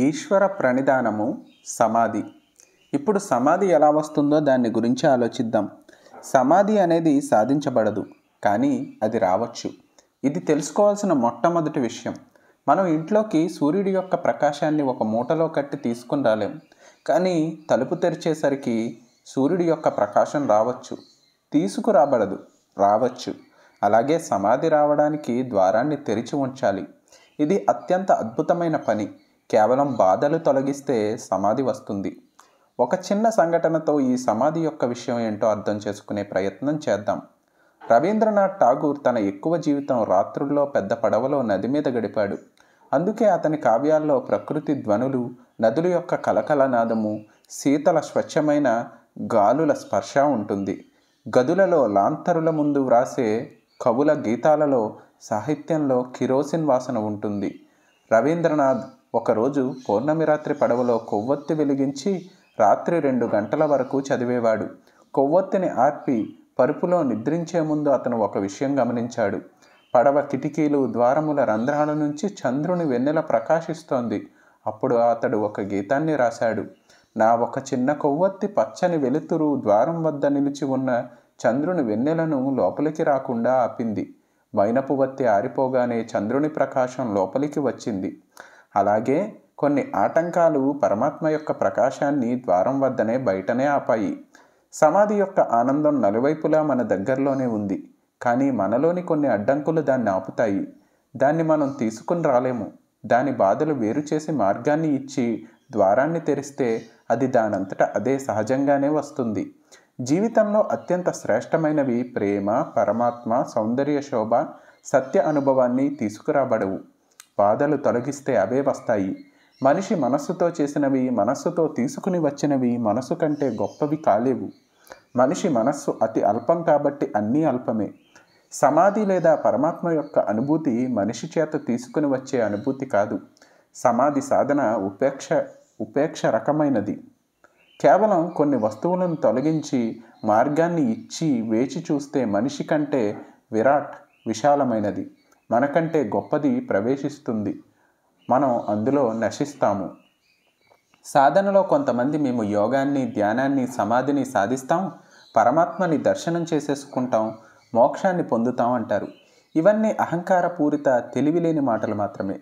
ఈశ్వర ప్రణిధానము సమాధి ఇప్పుడు సమాధి ఎలా వస్తుందో దాన్ని గురించి ఆలోచిద్దాం సమాధి అనేది సాధించబడదు కానీ అది రావచ్చు ఇది తెలుసుకోవాల్సిన మొట్టమొదటి విషయం మనం ఇంట్లోకి సూర్యుడి యొక్క ప్రకాశాన్ని ఒక మూటలో కట్టి తీసుకుని రాలేం కానీ తలుపు తెరిచేసరికి సూర్యుడి యొక్క ప్రకాశం రావచ్చు తీసుకురాబడదు రావచ్చు అలాగే సమాధి రావడానికి ద్వారాన్ని తెరిచి ఉంచాలి ఇది అత్యంత అద్భుతమైన పని కేవలం బాధలు తొలగిస్తే సమాధి వస్తుంది ఒక చిన్న సంఘటనతో ఈ సమాధి యొక్క విషయం ఏంటో అర్థం చేసుకునే ప్రయత్నం చేద్దాం రవీంద్రనాథ్ ఠాగూర్ తన ఎక్కువ జీవితం రాత్రుల్లో పెద్ద పడవలో నది మీద గడిపాడు అందుకే అతని కావ్యాల్లో ప్రకృతి ధ్వనులు నదుల యొక్క కలకలనాదము శీతల స్వచ్ఛమైన గాలుల స్పర్శ ఉంటుంది గదులలో లాంతరుల ముందు వ్రాసే కవుల గీతాలలో సాహిత్యంలో కిరోసిన్ వాసన ఉంటుంది రవీంద్రనాథ్ ఒకరోజు పౌర్ణమి రాత్రి పడవలో కొవ్వొత్తి వెలిగించి రాత్రి రెండు గంటల వరకు చదివేవాడు కొవ్వొత్తిని ఆర్పి పరుపులో నిద్రించే ముందు అతను ఒక విషయం గమనించాడు పడవ కిటికీలు ద్వారముల రంధ్రాల నుంచి చంద్రుని వెన్నెల ప్రకాశిస్తోంది అప్పుడు అతడు ఒక గీతాన్ని రాశాడు నా ఒక చిన్న కొవ్వొత్తి పచ్చని వెలుతురు ద్వారం వద్ద నిలిచి ఉన్న చంద్రుని వెన్నెలను లోపలికి రాకుండా ఆపింది మైనపు వత్తి ఆరిపోగానే చంద్రుని ప్రకాశం లోపలికి వచ్చింది అలాగే కొన్ని ఆటంకాలు పరమాత్మ యొక్క ప్రకాశాన్ని ద్వారం వద్దనే బయటనే ఆపాయి సమాధి యొక్క ఆనందం నలువైపులా మన దగ్గరలోనే ఉంది కానీ మనలోని కొన్ని అడ్డంకులు దాన్ని ఆపుతాయి దాన్ని మనం తీసుకుని రాలేము దాని బాధలు వేరు చేసి మార్గాన్ని ఇచ్చి ద్వారాన్ని తెరిస్తే అది దానంతట అదే సహజంగానే వస్తుంది జీవితంలో అత్యంత శ్రేష్టమైనవి ప్రేమ పరమాత్మ సౌందర్య శోభ సత్య అనుభవాన్ని తీసుకురాబడవు బాధలు తొలగిస్తే అవే వస్తాయి మనిషి మనస్సుతో చేసినవి మనస్సుతో తీసుకుని వచ్చినవి మనసు కంటే గొప్పవి కాలేవు మనిషి మనస్సు అతి అల్పం కాబట్టి అన్నీ అల్పమే సమాధి లేదా పరమాత్మ యొక్క అనుభూతి మనిషి చేత తీసుకుని వచ్చే అనుభూతి కాదు సమాధి సాధన ఉపేక్ష ఉపేక్ష రకమైనది కేవలం కొన్ని వస్తువులను తొలగించి మార్గాన్ని ఇచ్చి వేచి చూస్తే మనిషి కంటే విరాట్ విశాలమైనది మనకంటే గొప్పది ప్రవేశిస్తుంది మనం అందులో నశిస్తాము సాధనలో కొంతమంది మేము యోగాన్ని ధ్యానాన్ని సమాధిని సాధిస్తాం పరమాత్మని దర్శనం చేసేసుకుంటాం మోక్షాన్ని పొందుతాం అంటారు ఇవన్నీ అహంకారపూరిత తెలివిలేని మాటలు మాత్రమే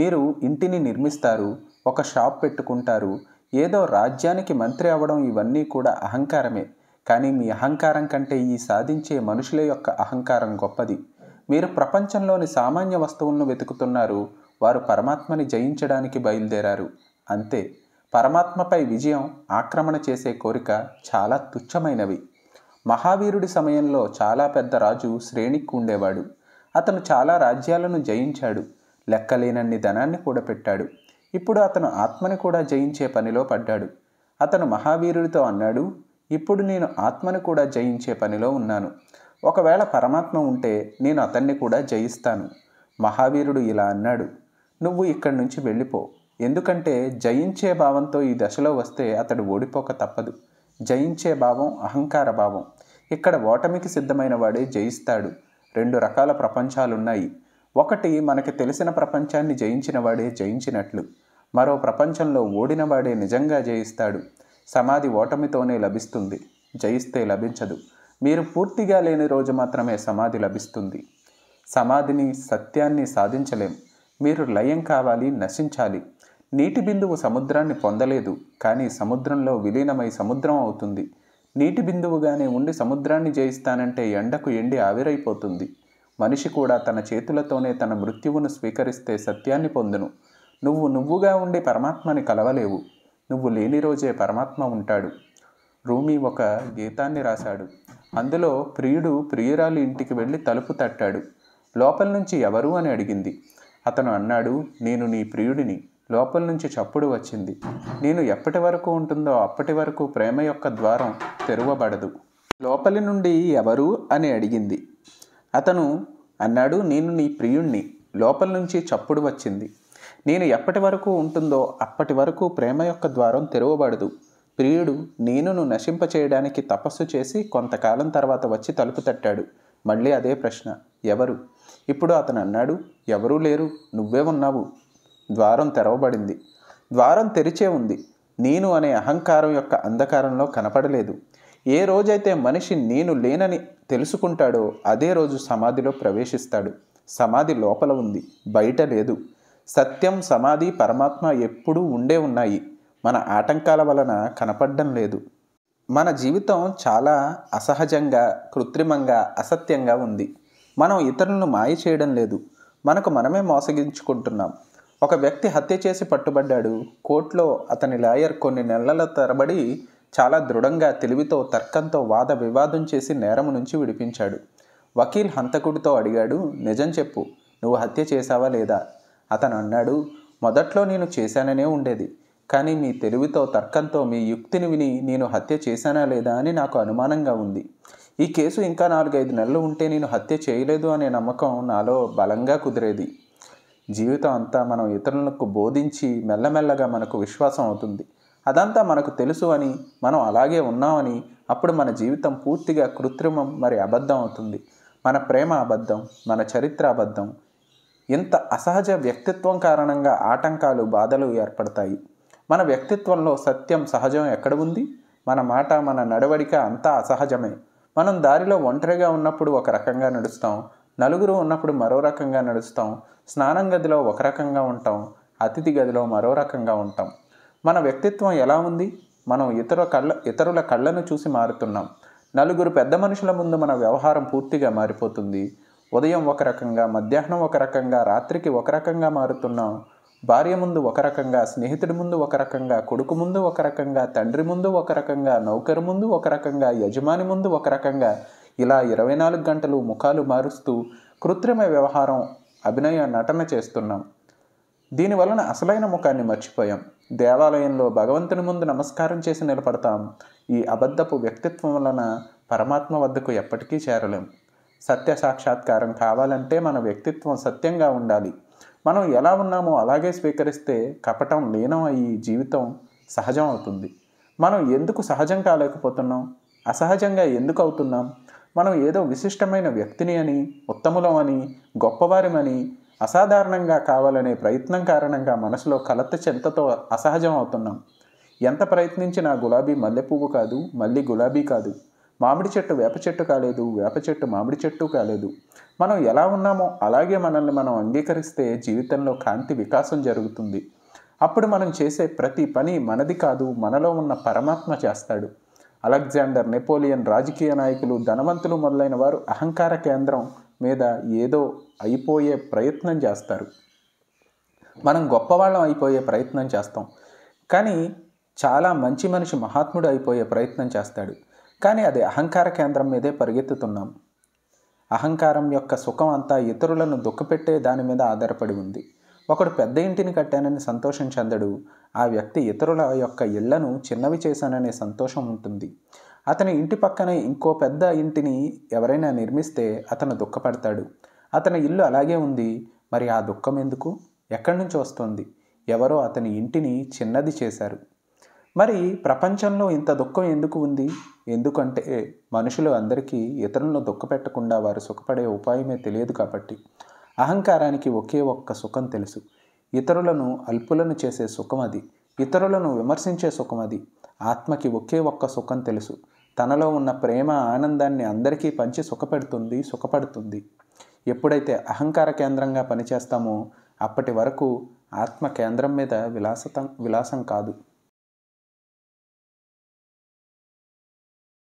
మీరు ఇంటిని నిర్మిస్తారు ఒక షాప్ పెట్టుకుంటారు ఏదో రాజ్యానికి మంత్రి అవ్వడం ఇవన్నీ కూడా అహంకారమే కానీ మీ అహంకారం కంటే ఈ సాధించే మనుషుల యొక్క అహంకారం గొప్పది మీరు ప్రపంచంలోని సామాన్య వస్తువులను వెతుకుతున్నారు వారు పరమాత్మని జయించడానికి బయలుదేరారు అంతే పరమాత్మపై విజయం ఆక్రమణ చేసే కోరిక చాలా తుచ్చమైనవి మహావీరుడి సమయంలో చాలా పెద్ద రాజు శ్రేణిక్ ఉండేవాడు అతను చాలా రాజ్యాలను జయించాడు లెక్కలేనన్ని ధనాన్ని కూడా పెట్టాడు ఇప్పుడు అతను ఆత్మని కూడా జయించే పనిలో పడ్డాడు అతను మహావీరుడితో అన్నాడు ఇప్పుడు నేను ఆత్మను కూడా జయించే పనిలో ఉన్నాను ఒకవేళ పరమాత్మ ఉంటే నేను అతన్ని కూడా జయిస్తాను మహావీరుడు ఇలా అన్నాడు నువ్వు ఇక్కడి నుంచి వెళ్ళిపో ఎందుకంటే జయించే భావంతో ఈ దశలో వస్తే అతడు ఓడిపోక తప్పదు జయించే భావం అహంకార భావం ఇక్కడ ఓటమికి సిద్ధమైన వాడే జయిస్తాడు రెండు రకాల ప్రపంచాలున్నాయి ఒకటి మనకి తెలిసిన ప్రపంచాన్ని జయించిన వాడే జయించినట్లు మరో ప్రపంచంలో ఓడినవాడే నిజంగా జయిస్తాడు సమాధి ఓటమితోనే లభిస్తుంది జయిస్తే లభించదు మీరు పూర్తిగా లేని రోజు మాత్రమే సమాధి లభిస్తుంది సమాధిని సత్యాన్ని సాధించలేం మీరు లయం కావాలి నశించాలి నీటి బిందువు సముద్రాన్ని పొందలేదు కానీ సముద్రంలో విలీనమై సముద్రం అవుతుంది నీటి బిందువుగానే ఉండి సముద్రాన్ని జయిస్తానంటే ఎండకు ఎండి ఆవిరైపోతుంది మనిషి కూడా తన చేతులతోనే తన మృత్యువును స్వీకరిస్తే సత్యాన్ని పొందును నువ్వు నువ్వుగా ఉండి పరమాత్మని కలవలేవు నువ్వు లేని రోజే పరమాత్మ ఉంటాడు రూమి ఒక గీతాన్ని రాశాడు అందులో ప్రియుడు ప్రియురాలి ఇంటికి వెళ్ళి తలుపు తట్టాడు లోపల నుంచి ఎవరు అని అడిగింది అతను అన్నాడు నేను నీ ప్రియుడిని లోపల నుంచి చప్పుడు వచ్చింది నేను ఎప్పటి వరకు ఉంటుందో అప్పటి వరకు ప్రేమ యొక్క ద్వారం తెరవబడదు లోపలి నుండి ఎవరు అని అడిగింది అతను అన్నాడు నేను నీ ప్రియుణ్ణి లోపల నుంచి చప్పుడు వచ్చింది నేను ఎప్పటి వరకు ఉంటుందో అప్పటి వరకు ప్రేమ యొక్క ద్వారం తెరవబడదు ప్రియుడు నేనును నశింపచేయడానికి తపస్సు చేసి కొంతకాలం తర్వాత వచ్చి తలుపు తట్టాడు మళ్ళీ అదే ప్రశ్న ఎవరు ఇప్పుడు అతను అన్నాడు ఎవరూ లేరు నువ్వే ఉన్నావు ద్వారం తెరవబడింది ద్వారం తెరిచే ఉంది నేను అనే అహంకారం యొక్క అంధకారంలో కనపడలేదు ఏ రోజైతే మనిషి నేను లేనని తెలుసుకుంటాడో అదే రోజు సమాధిలో ప్రవేశిస్తాడు సమాధి లోపల ఉంది బయట లేదు సత్యం సమాధి పరమాత్మ ఎప్పుడూ ఉండే ఉన్నాయి మన ఆటంకాల వలన కనపడడం లేదు మన జీవితం చాలా అసహజంగా కృత్రిమంగా అసత్యంగా ఉంది మనం ఇతరులను మాయ చేయడం లేదు మనకు మనమే మోసగించుకుంటున్నాం ఒక వ్యక్తి హత్య చేసి పట్టుబడ్డాడు కోర్టులో అతని లాయర్ కొన్ని నెలల తరబడి చాలా దృఢంగా తెలివితో తర్కంతో వాద వివాదం చేసి నేరం నుంచి విడిపించాడు వకీల్ హంతకుడితో అడిగాడు నిజం చెప్పు నువ్వు హత్య చేశావా లేదా అతను అన్నాడు మొదట్లో నేను చేశాననే ఉండేది కానీ మీ తెలివితో తర్కంతో మీ యుక్తిని విని నేను హత్య చేశానా లేదా అని నాకు అనుమానంగా ఉంది ఈ కేసు ఇంకా నాలుగైదు నెలలు ఉంటే నేను హత్య చేయలేదు అనే నమ్మకం నాలో బలంగా కుదిరేది జీవితం అంతా మనం ఇతరులకు బోధించి మెల్లమెల్లగా మనకు విశ్వాసం అవుతుంది అదంతా మనకు తెలుసు అని మనం అలాగే ఉన్నామని అప్పుడు మన జీవితం పూర్తిగా కృత్రిమం మరి అబద్ధం అవుతుంది మన ప్రేమ అబద్ధం మన చరిత్ర అబద్ధం ఇంత అసహజ వ్యక్తిత్వం కారణంగా ఆటంకాలు బాధలు ఏర్పడతాయి మన వ్యక్తిత్వంలో సత్యం సహజం ఎక్కడ ఉంది మన మాట మన నడవడిక అంతా అసహజమే మనం దారిలో ఒంటరిగా ఉన్నప్పుడు ఒక రకంగా నడుస్తాం నలుగురు ఉన్నప్పుడు మరో రకంగా నడుస్తాం స్నానం గదిలో ఒక రకంగా ఉంటాం అతిథి గదిలో మరో రకంగా ఉంటాం మన వ్యక్తిత్వం ఎలా ఉంది మనం ఇతర కళ్ళ ఇతరుల కళ్ళను చూసి మారుతున్నాం నలుగురు పెద్ద మనుషుల ముందు మన వ్యవహారం పూర్తిగా మారిపోతుంది ఉదయం ఒక రకంగా మధ్యాహ్నం ఒక రకంగా రాత్రికి ఒక రకంగా మారుతున్నాం భార్య ముందు ఒక రకంగా స్నేహితుడి ముందు ఒక రకంగా కొడుకు ముందు ఒక రకంగా తండ్రి ముందు ఒక రకంగా నౌకరు ముందు ఒక రకంగా యజమాని ముందు ఒక రకంగా ఇలా ఇరవై నాలుగు గంటలు ముఖాలు మారుస్తూ కృత్రిమ వ్యవహారం అభినయ నటన చేస్తున్నాం దీనివలన అసలైన ముఖాన్ని మర్చిపోయాం దేవాలయంలో భగవంతుని ముందు నమస్కారం చేసి నిలబడతాం ఈ అబద్ధపు వ్యక్తిత్వం వలన పరమాత్మ వద్దకు ఎప్పటికీ చేరలేం సత్య సాక్షాత్కారం కావాలంటే మన వ్యక్తిత్వం సత్యంగా ఉండాలి మనం ఎలా ఉన్నామో అలాగే స్వీకరిస్తే కపటం లీనం అయ్యి జీవితం సహజం అవుతుంది మనం ఎందుకు సహజం కాలేకపోతున్నాం అసహజంగా ఎందుకు అవుతున్నాం మనం ఏదో విశిష్టమైన వ్యక్తిని అని ఉత్తములం అని గొప్పవారిమని అసాధారణంగా కావాలనే ప్రయత్నం కారణంగా మనసులో కలత చెంతతో అసహజం అవుతున్నాం ఎంత ప్రయత్నించినా గులాబీ మల్లెపువ్వు కాదు మళ్ళీ గులాబీ కాదు మామిడి చెట్టు వేప చెట్టు కాలేదు వేప చెట్టు మామిడి చెట్టు కాలేదు మనం ఎలా ఉన్నామో అలాగే మనల్ని మనం అంగీకరిస్తే జీవితంలో కాంతి వికాసం జరుగుతుంది అప్పుడు మనం చేసే ప్రతి పని మనది కాదు మనలో ఉన్న పరమాత్మ చేస్తాడు అలెగ్జాండర్ నెపోలియన్ రాజకీయ నాయకులు ధనవంతులు మొదలైన వారు అహంకార కేంద్రం మీద ఏదో అయిపోయే ప్రయత్నం చేస్తారు మనం గొప్పవాళ్ళం అయిపోయే ప్రయత్నం చేస్తాం కానీ చాలా మంచి మనిషి మహాత్ముడు అయిపోయే ప్రయత్నం చేస్తాడు కానీ అది అహంకార కేంద్రం మీదే పరిగెత్తుతున్నాం అహంకారం యొక్క సుఖం అంతా ఇతరులను దుఃఖపెట్టే దాని మీద ఆధారపడి ఉంది ఒకడు పెద్ద ఇంటిని కట్టానని సంతోషం చెందడు ఆ వ్యక్తి ఇతరుల యొక్క ఇళ్లను చిన్నవి చేశాననే సంతోషం ఉంటుంది అతని ఇంటి పక్కన ఇంకో పెద్ద ఇంటిని ఎవరైనా నిర్మిస్తే అతను దుఃఖపడతాడు అతని ఇల్లు అలాగే ఉంది మరి ఆ దుఃఖం ఎందుకు ఎక్కడి నుంచి వస్తుంది ఎవరో అతని ఇంటిని చిన్నది చేశారు మరి ప్రపంచంలో ఇంత దుఃఖం ఎందుకు ఉంది ఎందుకంటే మనుషులు అందరికీ ఇతరులను దుఃఖ పెట్టకుండా వారు సుఖపడే ఉపాయమే తెలియదు కాబట్టి అహంకారానికి ఒకే ఒక్క సుఖం తెలుసు ఇతరులను అల్పులను చేసే సుఖం అది ఇతరులను విమర్శించే సుఖం అది ఆత్మకి ఒకే ఒక్క సుఖం తెలుసు తనలో ఉన్న ప్రేమ ఆనందాన్ని అందరికీ పంచి సుఖపెడుతుంది సుఖపడుతుంది ఎప్పుడైతే అహంకార కేంద్రంగా పనిచేస్తామో అప్పటి వరకు ఆత్మ కేంద్రం మీద విలాసత విలాసం కాదు